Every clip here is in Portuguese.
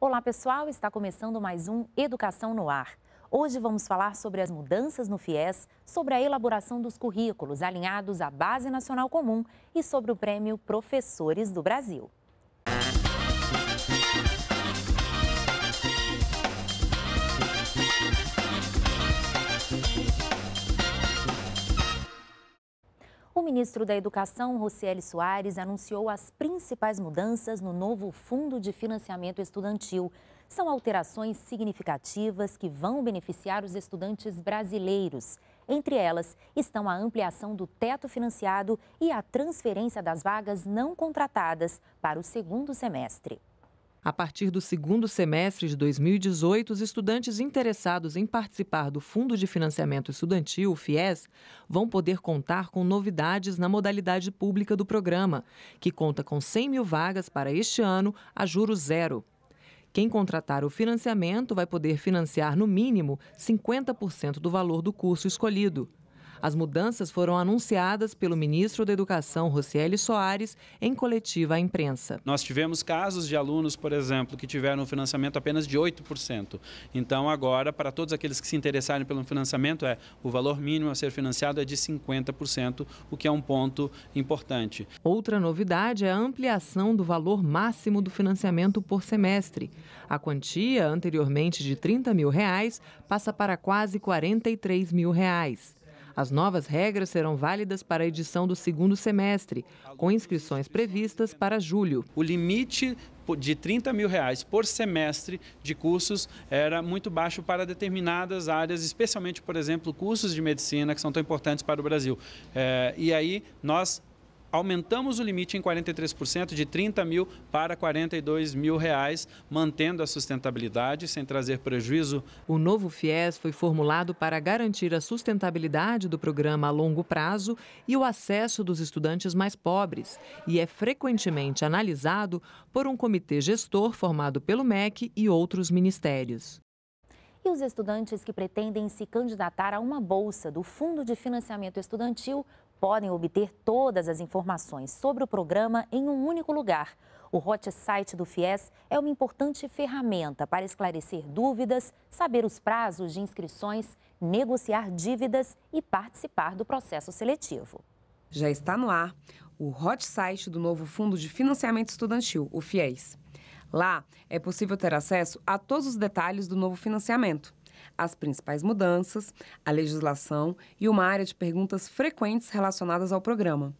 Olá, pessoal, está começando mais um Educação no Ar. Hoje vamos falar sobre as mudanças no FIES, sobre a elaboração dos currículos alinhados à Base Nacional Comum e sobre o Prêmio Professores do Brasil. ministro da Educação, Rocieli Soares, anunciou as principais mudanças no novo Fundo de Financiamento Estudantil. São alterações significativas que vão beneficiar os estudantes brasileiros. Entre elas estão a ampliação do teto financiado e a transferência das vagas não contratadas para o segundo semestre. A partir do segundo semestre de 2018, os estudantes interessados em participar do Fundo de Financiamento Estudantil, FIES, vão poder contar com novidades na modalidade pública do programa, que conta com 100 mil vagas para este ano a juros zero. Quem contratar o financiamento vai poder financiar, no mínimo, 50% do valor do curso escolhido. As mudanças foram anunciadas pelo ministro da Educação, Rocieli Soares, em coletiva à imprensa. Nós tivemos casos de alunos, por exemplo, que tiveram um financiamento apenas de 8%. Então, agora, para todos aqueles que se interessarem pelo financiamento, é o valor mínimo a ser financiado é de 50%, o que é um ponto importante. Outra novidade é a ampliação do valor máximo do financiamento por semestre. A quantia, anteriormente de 30 mil reais, passa para quase 43 mil reais. As novas regras serão válidas para a edição do segundo semestre, com inscrições previstas para julho. O limite de 30 mil reais por semestre de cursos era muito baixo para determinadas áreas, especialmente, por exemplo, cursos de medicina, que são tão importantes para o Brasil. É, e aí nós aumentamos o limite em 43%, de 30 mil para 42 mil reais, mantendo a sustentabilidade sem trazer prejuízo. O novo FIES foi formulado para garantir a sustentabilidade do programa a longo prazo e o acesso dos estudantes mais pobres e é frequentemente analisado por um comitê gestor formado pelo MEC e outros ministérios. E os estudantes que pretendem se candidatar a uma bolsa do Fundo de Financiamento Estudantil podem obter todas as informações sobre o programa em um único lugar. O hot site do FIES é uma importante ferramenta para esclarecer dúvidas, saber os prazos de inscrições, negociar dívidas e participar do processo seletivo. Já está no ar o hot site do novo Fundo de Financiamento Estudantil, o FIES. Lá é possível ter acesso a todos os detalhes do novo financiamento as principais mudanças, a legislação e uma área de perguntas frequentes relacionadas ao programa.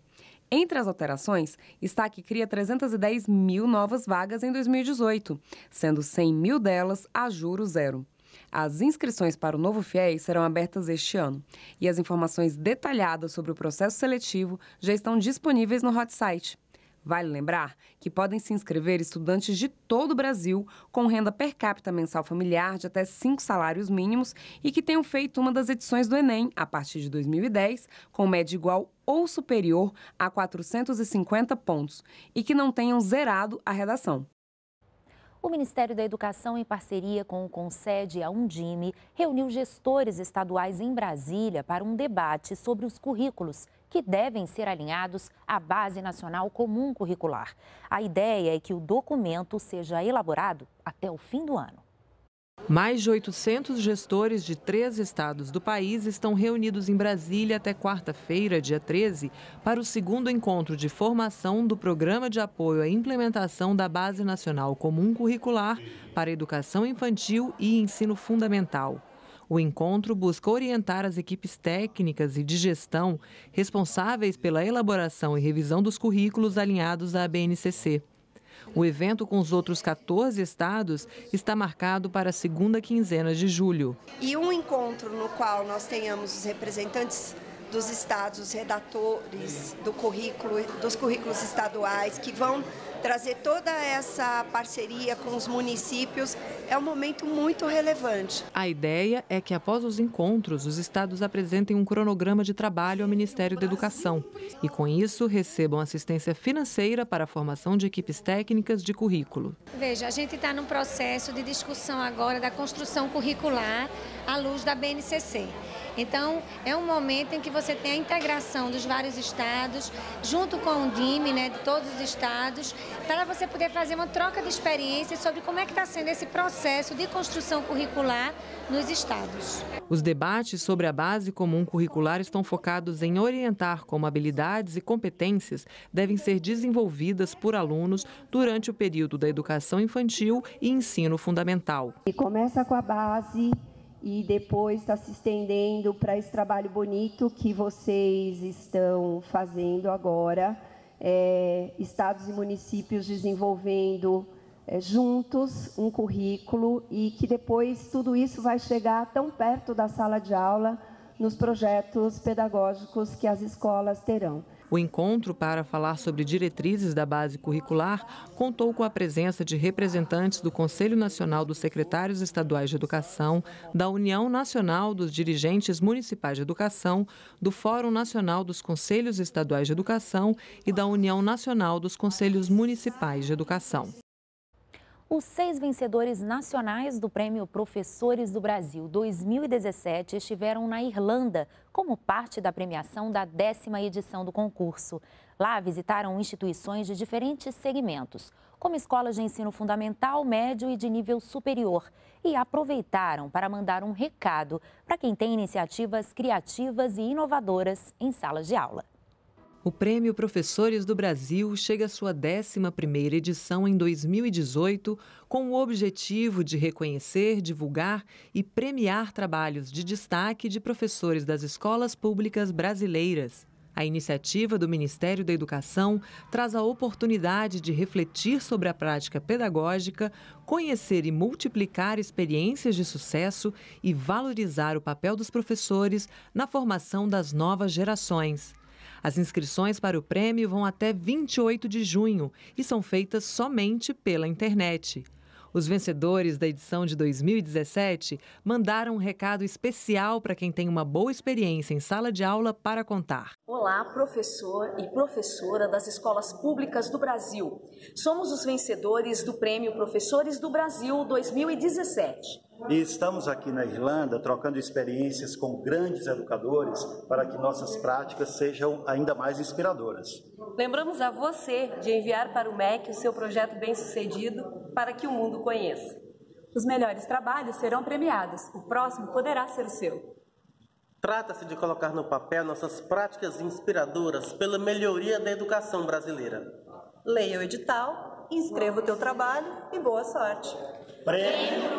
Entre as alterações está que cria 310 mil novas vagas em 2018, sendo 100 mil delas a juro zero. As inscrições para o novo FIEI serão abertas este ano e as informações detalhadas sobre o processo seletivo já estão disponíveis no hot site Vale lembrar que podem se inscrever estudantes de todo o Brasil com renda per capita mensal familiar de até cinco salários mínimos e que tenham feito uma das edições do Enem a partir de 2010 com média igual ou superior a 450 pontos e que não tenham zerado a redação. O Ministério da Educação, em parceria com o Concede e a Undime, reuniu gestores estaduais em Brasília para um debate sobre os currículos que devem ser alinhados à Base Nacional Comum Curricular. A ideia é que o documento seja elaborado até o fim do ano. Mais de 800 gestores de três estados do país estão reunidos em Brasília até quarta-feira, dia 13, para o segundo encontro de formação do Programa de Apoio à Implementação da Base Nacional Comum Curricular para Educação Infantil e Ensino Fundamental. O encontro busca orientar as equipes técnicas e de gestão responsáveis pela elaboração e revisão dos currículos alinhados à BNCC. O evento com os outros 14 estados está marcado para a segunda quinzena de julho. E um encontro no qual nós tenhamos os representantes dos estados, os redatores do currículo, dos currículos estaduais, que vão trazer toda essa parceria com os municípios é um momento muito relevante. A ideia é que após os encontros, os estados apresentem um cronograma de trabalho ao Ministério da Educação e com isso recebam assistência financeira para a formação de equipes técnicas de currículo. Veja, a gente está num processo de discussão agora da construção curricular à luz da BNCC. Então, é um momento em que você tem a integração dos vários estados, junto com o DIME, né, de todos os estados, para você poder fazer uma troca de experiências sobre como é que está sendo esse processo de construção curricular nos estados. Os debates sobre a base comum curricular estão focados em orientar como habilidades e competências devem ser desenvolvidas por alunos durante o período da educação infantil e ensino fundamental. E começa com a base e depois está se estendendo para esse trabalho bonito que vocês estão fazendo agora, é, estados e municípios desenvolvendo é, juntos um currículo e que depois tudo isso vai chegar tão perto da sala de aula nos projetos pedagógicos que as escolas terão. O encontro para falar sobre diretrizes da base curricular contou com a presença de representantes do Conselho Nacional dos Secretários Estaduais de Educação, da União Nacional dos Dirigentes Municipais de Educação, do Fórum Nacional dos Conselhos Estaduais de Educação e da União Nacional dos Conselhos Municipais de Educação. Os seis vencedores nacionais do Prêmio Professores do Brasil 2017 estiveram na Irlanda como parte da premiação da décima edição do concurso. Lá visitaram instituições de diferentes segmentos, como escolas de ensino fundamental, médio e de nível superior, e aproveitaram para mandar um recado para quem tem iniciativas criativas e inovadoras em salas de aula. O Prêmio Professores do Brasil chega à sua 11ª edição em 2018, com o objetivo de reconhecer, divulgar e premiar trabalhos de destaque de professores das escolas públicas brasileiras. A iniciativa do Ministério da Educação traz a oportunidade de refletir sobre a prática pedagógica, conhecer e multiplicar experiências de sucesso e valorizar o papel dos professores na formação das novas gerações. As inscrições para o prêmio vão até 28 de junho e são feitas somente pela internet. Os vencedores da edição de 2017 mandaram um recado especial para quem tem uma boa experiência em sala de aula para contar. Olá, professor e professora das escolas públicas do Brasil. Somos os vencedores do Prêmio Professores do Brasil 2017. E estamos aqui na Irlanda trocando experiências com grandes educadores para que nossas práticas sejam ainda mais inspiradoras. Lembramos a você de enviar para o MEC o seu projeto bem-sucedido para que o mundo conheça. Os melhores trabalhos serão premiados, o próximo poderá ser o seu. Trata-se de colocar no papel nossas práticas inspiradoras pela melhoria da educação brasileira. Leia o edital, inscreva o teu trabalho e boa sorte. Prêmio